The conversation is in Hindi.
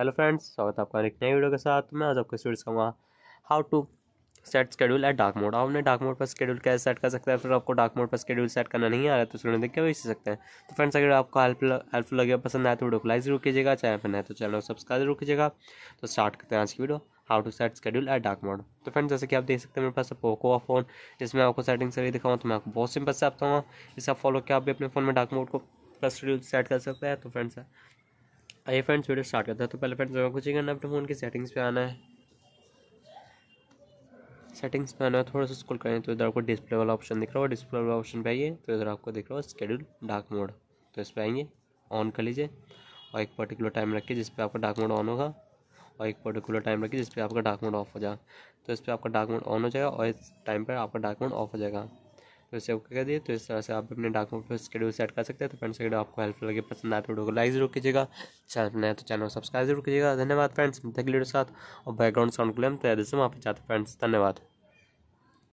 हेलो फ्रेंड्स स्वागत है आपका एक नए वीडियो के साथ मैं आज आपको स्टोरी कहूँगा how to set schedule at dark mode आपने डार्क मोड पर स्केड्यूल कैसे सेट कर सकते हैं फिर आपको डार्क मोड पर स्केड्यूल सेट करना नहीं आ रहा है तो स्टूडेंट देख के वही सीख सकते हैं तो फ्रेंड्स अगर आपको हेल्प हेल्पफुल लगे पसंद आए तो वीडियो को लाइक जरूर कीजिएगा चैनल पर नहीं तो चैनल को सब्सक्राइब जरूर कीजिएगा तो स्टार्ट करते हैं आज की video how to set schedule at dark mode तो फ्रेंड्स जैसे कि आप देख सकते हैं मेरे पास पोको का फोन जिसमें आपको सेटिंग से दिखाऊँ तो मैं आपको बहुत सिंपल से आपता हूँ इसका फॉलो किया आप भी अपने फोन में डार्क मोड को प्लस शेड्यूल सेट कर सकते हैं तो फ्रेंड्स आइए फ्रेंड्स वीडियो स्टार्ट करता है तो पहले फ्रेंड्स कुछ ही करना अपने फ़ोन की सेटिंग्स पे आना है सेटिंग्स पे आना है थोड़ा सा स्कूल करें तो इधर आपको डिस्प्ले वाला ऑप्शन दिख रहा होगा डिस्प्ले वाला ऑप्शन पे आइए तो इधर आपको दिख रहा होगा स्केड्यूल डार्क मोड तो इस पर आएंगे ऑन कर लीजिए और एक पर्टिकुलर टाइम रखिए जिस पर आपका डार्क मोड ऑन होगा और एक पर्टिकुलर टाइम रखिए जिस पर आपका डार्क मोड ऑफ हो जाएगा तो इस पर आपका डार्क मोड ऑन हो जाएगा और इस टाइम पर आपका डार्क मोड ऑफ हो जाएगा तो इसे ओके कर दिए तो इस तरह से आप अपने डॉक्यूमेंट पर शेड्यूल सेट कर सकते हैं तो फ्रेंड्स अगर आपको हेल्पफुल लगे पसंद आए तो वीडियो को लाइक जरूर कीजिएगा चैनल पर नया तो चैनल को सब्सक्राइब जरूर कीजिएगा धन्यवाद फ्रेंड्स मिलते हैं वीडियो के साथ और बैकग्राउंड साउंड क्लेम तो जैसे वहाँ पर जाते फ्रेंड्स धन्यवाद